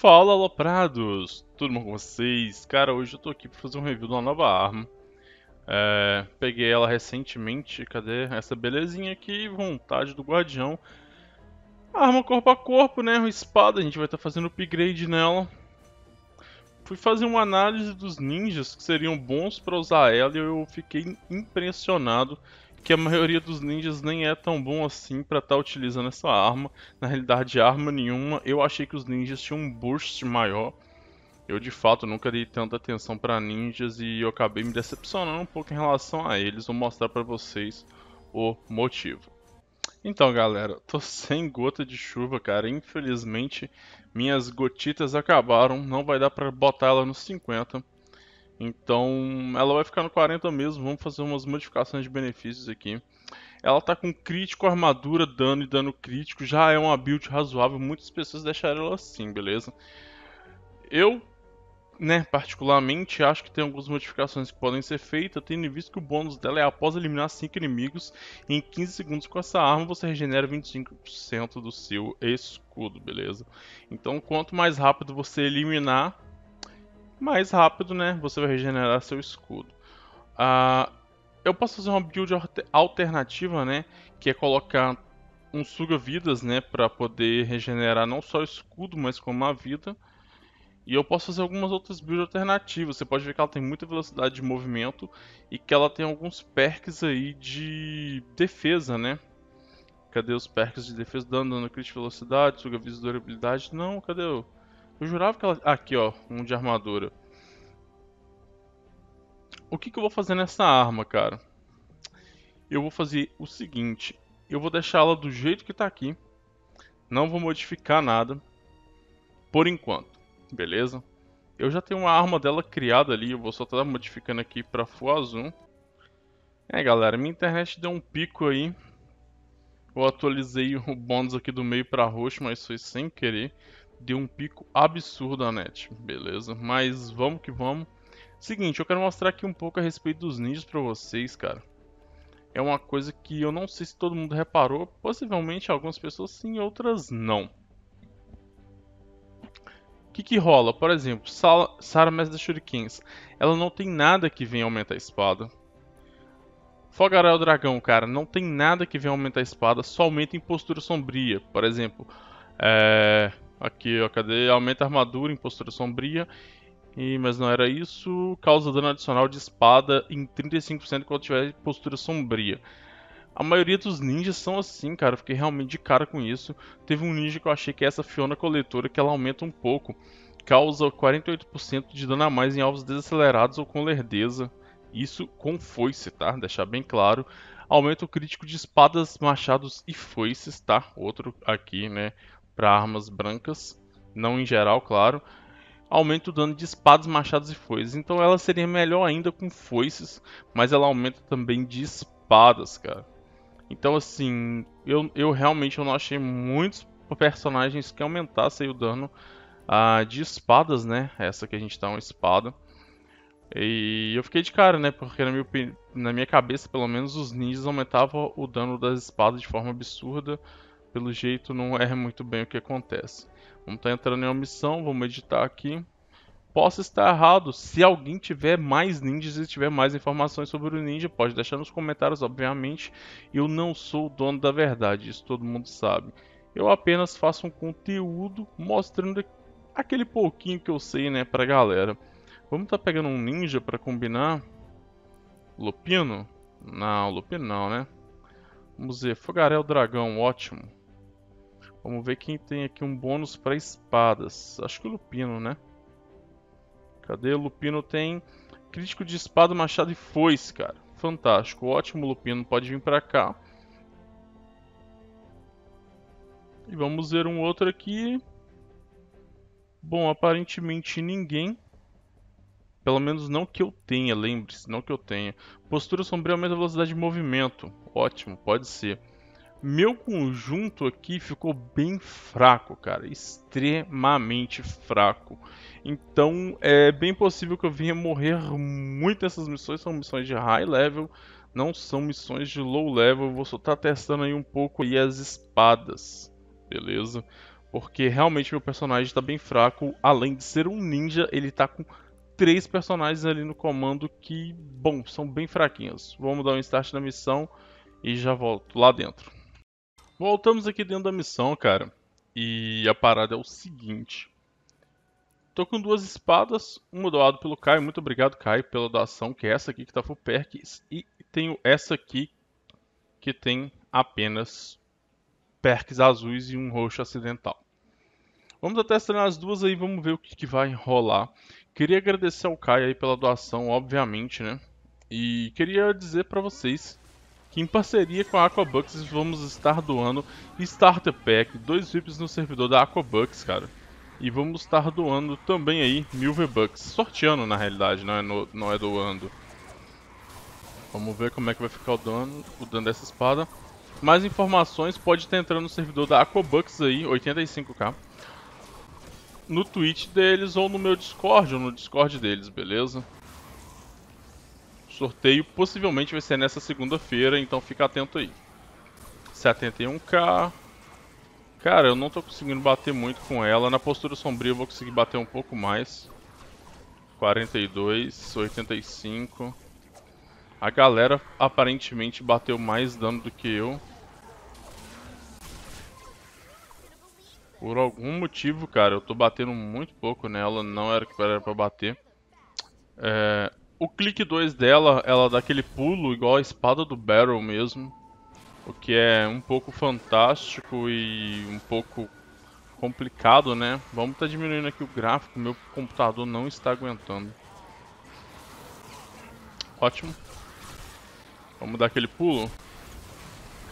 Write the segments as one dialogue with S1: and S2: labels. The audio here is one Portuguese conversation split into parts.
S1: Fala Loprados, tudo bom com vocês? Cara, hoje eu tô aqui pra fazer um review de uma nova arma é, Peguei ela recentemente, cadê? Essa belezinha aqui, vontade do guardião Arma corpo a corpo, né? Uma espada, a gente vai estar tá fazendo upgrade nela Fui fazer uma análise dos ninjas que seriam bons pra usar ela e eu fiquei impressionado que a maioria dos ninjas nem é tão bom assim para estar tá utilizando essa arma. Na realidade, arma nenhuma. Eu achei que os ninjas tinham um burst maior. Eu de fato nunca dei tanta atenção para ninjas e eu acabei me decepcionando um pouco em relação a eles. Vou mostrar para vocês o motivo. Então, galera, tô sem gota de chuva, cara. Infelizmente, minhas gotitas acabaram. Não vai dar para botar ela nos 50. Então ela vai ficar no 40 mesmo, vamos fazer umas modificações de benefícios aqui. Ela tá com crítico, armadura, dano e dano crítico, já é uma build razoável, muitas pessoas deixaram ela assim, beleza? Eu, né, particularmente, acho que tem algumas modificações que podem ser feitas, tendo visto que o bônus dela é após eliminar 5 inimigos, em 15 segundos com essa arma você regenera 25% do seu escudo, beleza? Então quanto mais rápido você eliminar mais rápido, né? Você vai regenerar seu escudo. Uh, eu posso fazer uma build alternativa, né? Que é colocar um suga-vidas, né? Pra poder regenerar não só o escudo, mas como a vida. E eu posso fazer algumas outras builds alternativas. Você pode ver que ela tem muita velocidade de movimento e que ela tem alguns perks aí de defesa, né? Cadê os perks de defesa? dando, dano, crítico, velocidade, suga, durabilidade. Não, cadê o... Eu jurava que ela... Aqui, ó. Um de armadura. O que, que eu vou fazer nessa arma, cara? Eu vou fazer o seguinte. Eu vou deixar ela do jeito que tá aqui. Não vou modificar nada. Por enquanto. Beleza? Eu já tenho uma arma dela criada ali. Eu vou só estar tá modificando aqui pra full azul. É, galera. Minha internet deu um pico aí. Eu atualizei o bônus aqui do meio pra roxo, mas foi sem querer deu um pico absurdo na net, beleza? Mas vamos que vamos. Seguinte, eu quero mostrar aqui um pouco a respeito dos ninjas pra vocês, cara. É uma coisa que eu não sei se todo mundo reparou, possivelmente algumas pessoas sim, outras não. O que, que rola? Por exemplo, Sarah Mestre das Shurikens. Ela não tem nada que venha aumentar a espada. o Dragão, cara, não tem nada que venha aumentar a espada, só aumenta em postura sombria. Por exemplo, é... Aqui, ó, cadê? Aumenta a armadura em postura sombria. E, mas não era isso. Causa dano adicional de espada em 35% quando tiver postura sombria. A maioria dos ninjas são assim, cara. Eu fiquei realmente de cara com isso. Teve um ninja que eu achei que é essa Fiona Coletora, que ela aumenta um pouco. Causa 48% de dano a mais em alvos desacelerados ou com lerdeza. Isso com foice, tá? Deixar bem claro. Aumenta o crítico de espadas, machados e foices, tá? Outro aqui, né? para armas brancas, não em geral, claro, aumenta o dano de espadas, machados e foices. Então ela seria melhor ainda com foices, mas ela aumenta também de espadas, cara. Então assim, eu, eu realmente eu não achei muitos personagens que aumentassem o dano ah, de espadas, né? Essa que a gente tá uma espada. E eu fiquei de cara, né? Porque na minha, na minha cabeça, pelo menos, os ninjas aumentavam o dano das espadas de forma absurda. Pelo jeito não é muito bem o que acontece. Vamos estar tá entrando em missão, vamos editar aqui. Posso estar errado. Se alguém tiver mais ninjas e tiver mais informações sobre o ninja, pode deixar nos comentários, obviamente. Eu não sou o dono da verdade, isso todo mundo sabe. Eu apenas faço um conteúdo mostrando aquele pouquinho que eu sei, né, pra galera. Vamos estar tá pegando um ninja para combinar. Lupino? Não, Lupino não, né? Vamos ver. Fogarel Dragão, ótimo. Vamos ver quem tem aqui um bônus para espadas. Acho que o Lupino, né? Cadê? O Lupino tem crítico de espada, machado e foice, cara. Fantástico. Ótimo, Lupino. Pode vir para cá. E vamos ver um outro aqui. Bom, aparentemente ninguém. Pelo menos não que eu tenha, lembre-se, não que eu tenha. Postura sombria aumenta a velocidade de movimento. Ótimo, pode ser. Meu conjunto aqui ficou bem fraco, cara. Extremamente fraco. Então é bem possível que eu venha morrer muito nessas missões. São missões de high level, não são missões de low level. Eu vou só estar tá testando aí um pouco aí as espadas, beleza? Porque realmente meu personagem está bem fraco. Além de ser um ninja, ele está com três personagens ali no comando que, bom, são bem fraquinhos. Vamos dar um start na missão e já volto lá dentro. Voltamos aqui dentro da missão, cara. E a parada é o seguinte. Tô com duas espadas, uma doado pelo Caio. Muito obrigado, Caio, pela doação, que é essa aqui que tá full perks. E tenho essa aqui, que tem apenas perks azuis e um roxo acidental. Vamos até estrear as duas aí, vamos ver o que, que vai rolar. Queria agradecer ao Caio aí pela doação, obviamente, né? E queria dizer para vocês que em parceria com a Aquabucks vamos estar doando Starter Pack, dois VIPs no servidor da Aquabucks, cara. E vamos estar doando também aí mil V-Bucks, sorteando na realidade, não é, no, não é doando. Vamos ver como é que vai ficar o dano, o dano dessa espada. Mais informações pode estar entrando no servidor da Aquabucks aí, 85k. No Twitch deles ou no meu Discord, ou no Discord deles, beleza? sorteio possivelmente vai ser nessa segunda-feira, então fica atento aí. 71k. Cara, eu não tô conseguindo bater muito com ela. Na postura sombria eu vou conseguir bater um pouco mais. 42, 85. A galera aparentemente bateu mais dano do que eu. Por algum motivo, cara, eu tô batendo muito pouco nela, não era o que era pra bater. É, o clique 2 dela, ela dá aquele pulo igual a espada do Barrel mesmo. O que é um pouco fantástico e um pouco complicado, né? Vamos estar tá diminuindo aqui o gráfico, meu computador não está aguentando. Ótimo. Vamos dar aquele pulo.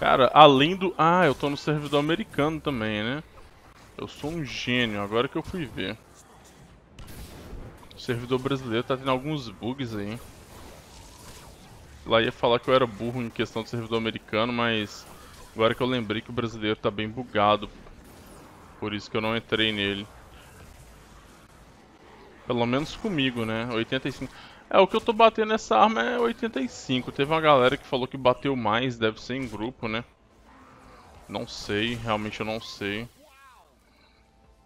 S1: Cara, além do... Ah, eu tô no servidor americano também, né? Eu sou um gênio, agora que eu fui ver. O servidor brasileiro tá tendo alguns bugs aí. Lá ia falar que eu era burro em questão do servidor americano, mas agora que eu lembrei que o brasileiro tá bem bugado. Por isso que eu não entrei nele. Pelo menos comigo, né? 85. É, o que eu tô batendo nessa arma é 85. Teve uma galera que falou que bateu mais, deve ser em grupo, né? Não sei, realmente eu não sei.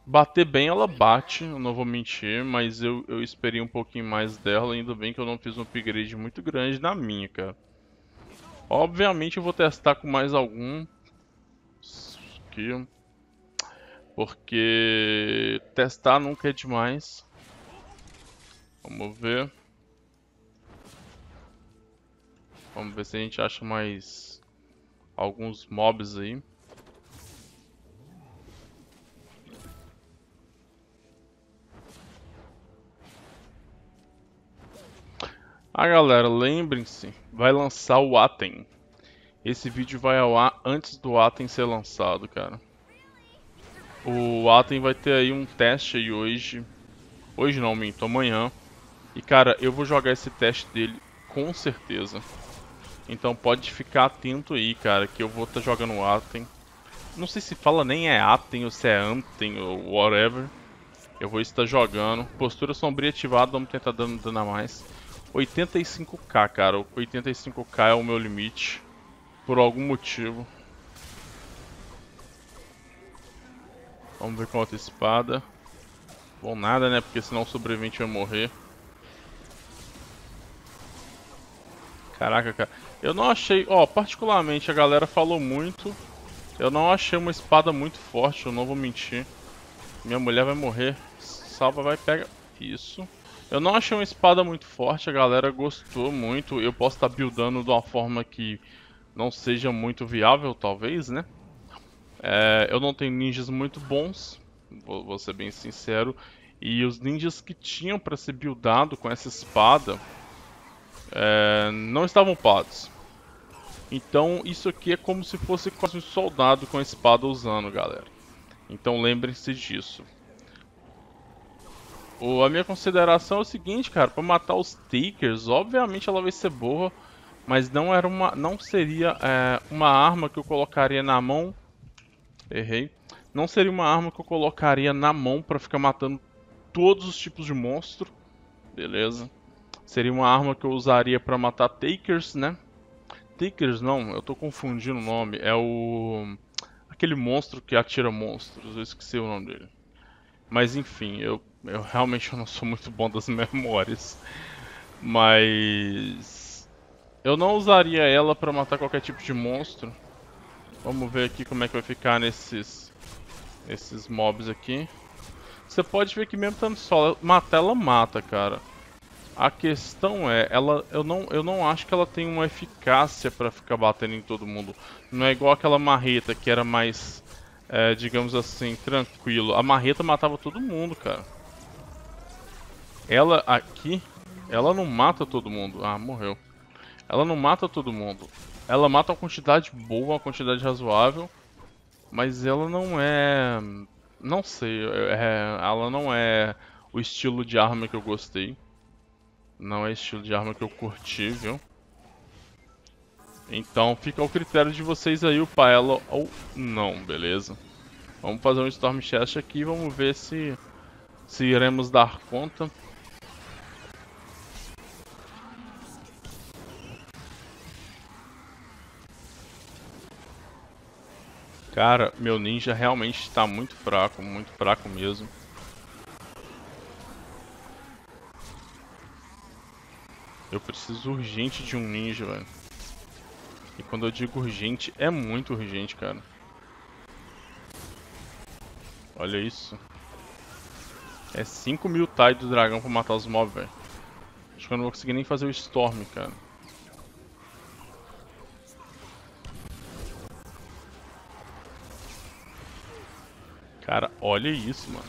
S1: Bater bem ela bate, não vou mentir, mas eu, eu esperei um pouquinho mais dela, ainda bem que eu não fiz um upgrade muito grande na minha, cara. Obviamente eu vou testar com mais algum. Aqui. Porque testar nunca é demais. Vamos ver. Vamos ver se a gente acha mais alguns mobs aí. Ah, galera, lembrem-se, vai lançar o Atem. Esse vídeo vai ao ar antes do Atem ser lançado, cara. O Atem vai ter aí um teste aí hoje. Hoje não, minto, amanhã. E, cara, eu vou jogar esse teste dele com certeza. Então pode ficar atento aí, cara, que eu vou estar tá jogando o Atem. Não sei se fala nem é Atem ou se é Anten ou whatever. Eu vou estar jogando. Postura sombria ativada, vamos tentar dando dano a mais. 85k, cara. 85k é o meu limite. Por algum motivo. Vamos ver com outra espada. Bom, nada, né? Porque senão o sobrevivente vai morrer. Caraca, cara. Eu não achei... Ó, particularmente a galera falou muito. Eu não achei uma espada muito forte, eu não vou mentir. Minha mulher vai morrer. Salva, vai, pega... Isso. Eu não achei uma espada muito forte, a galera gostou muito. Eu posso estar tá buildando de uma forma que não seja muito viável, talvez, né? É, eu não tenho ninjas muito bons, vou, vou ser bem sincero. E os ninjas que tinham para ser buildado com essa espada é, não estavam pagos. Então isso aqui é como se fosse quase um soldado com a espada usando, galera. Então lembrem-se disso. O, a minha consideração é o seguinte, cara, para matar os Takers, obviamente ela vai ser boa, mas não era uma, não seria é, uma arma que eu colocaria na mão. Errei. Não seria uma arma que eu colocaria na mão para ficar matando todos os tipos de monstro. Beleza. Seria uma arma que eu usaria para matar Takers, né? Takers não, eu tô confundindo o nome. É o aquele monstro que atira monstros. Eu esqueci o nome dele. Mas enfim, eu eu realmente não sou muito bom das memórias. Mas. Eu não usaria ela pra matar qualquer tipo de monstro. Vamos ver aqui como é que vai ficar nesses. Esses mobs aqui. Você pode ver que mesmo estando só, matar ela mata, cara. A questão é, ela, eu, não, eu não acho que ela tem uma eficácia para ficar batendo em todo mundo. Não é igual aquela marreta que era mais, é, digamos assim, tranquilo. A marreta matava todo mundo, cara. Ela aqui, ela não mata todo mundo. Ah, morreu. Ela não mata todo mundo. Ela mata uma quantidade boa, uma quantidade razoável. Mas ela não é... Não sei, é... é ela não é o estilo de arma que eu gostei. Não é estilo de arma que eu curti, viu? Então fica ao critério de vocês aí upar ela ou não, beleza? Vamos fazer um Storm Chest aqui, vamos ver se, se iremos dar conta. Cara, meu ninja realmente está muito fraco, muito fraco mesmo. Eu preciso urgente de um ninja, velho. E quando eu digo urgente, é muito urgente, cara. Olha isso. É 5 mil tai do dragão pra matar os mobs, velho. Acho que eu não vou conseguir nem fazer o Storm, cara. Cara, olha isso, mano.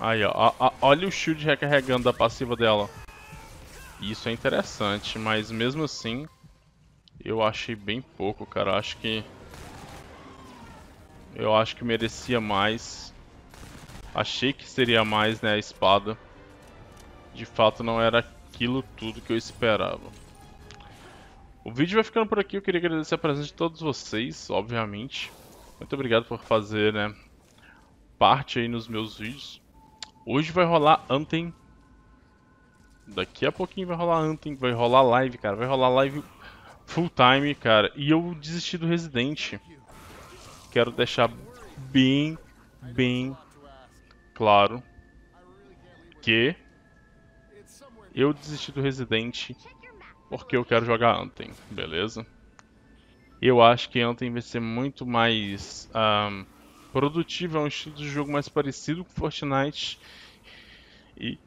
S1: Aí, ó. olha o shield recarregando da passiva dela. Isso é interessante, mas mesmo assim... Eu achei bem pouco, cara. Eu acho que... Eu acho que merecia mais. Achei que seria mais, né, a espada. De fato, não era aquilo tudo que eu esperava. O vídeo vai ficando por aqui, eu queria agradecer a presença de todos vocês, obviamente. Muito obrigado por fazer, né, parte aí nos meus vídeos. Hoje vai rolar Anthem. Daqui a pouquinho vai rolar Anthem, vai rolar live, cara. Vai rolar live full time, cara. E eu desisti do Resident. Quero deixar bem, bem claro que eu desisti do Resident porque eu quero jogar Anthem, beleza? Eu acho que Anthem vai ser muito mais um, produtivo, é um estilo de jogo mais parecido com Fortnite. E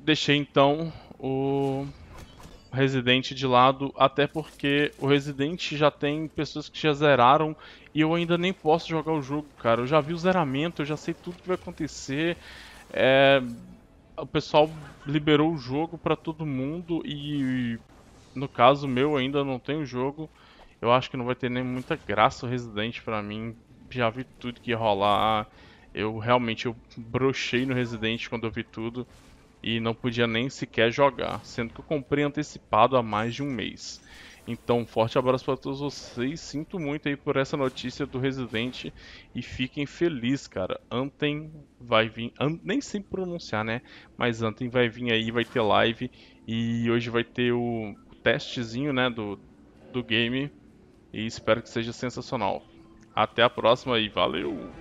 S1: deixei então o Resident de lado, até porque o Resident já tem pessoas que já zeraram e eu ainda nem posso jogar o jogo, cara. Eu já vi o zeramento, eu já sei tudo que vai acontecer. É... O pessoal liberou o jogo para todo mundo e no caso meu ainda não tem o jogo. Eu acho que não vai ter nem muita graça o Resident para mim. Já vi tudo que ia rolar. Eu realmente eu brochei no Resident quando eu vi tudo e não podia nem sequer jogar, sendo que eu comprei antecipado há mais de um mês. Então, um forte abraço para todos vocês. Sinto muito aí por essa notícia do Resident e fiquem felizes, cara. Antem vai vir, an, nem sempre pronunciar, né? Mas Anten vai vir aí, vai ter live e hoje vai ter o testezinho né, do, do game. E espero que seja sensacional. Até a próxima e valeu!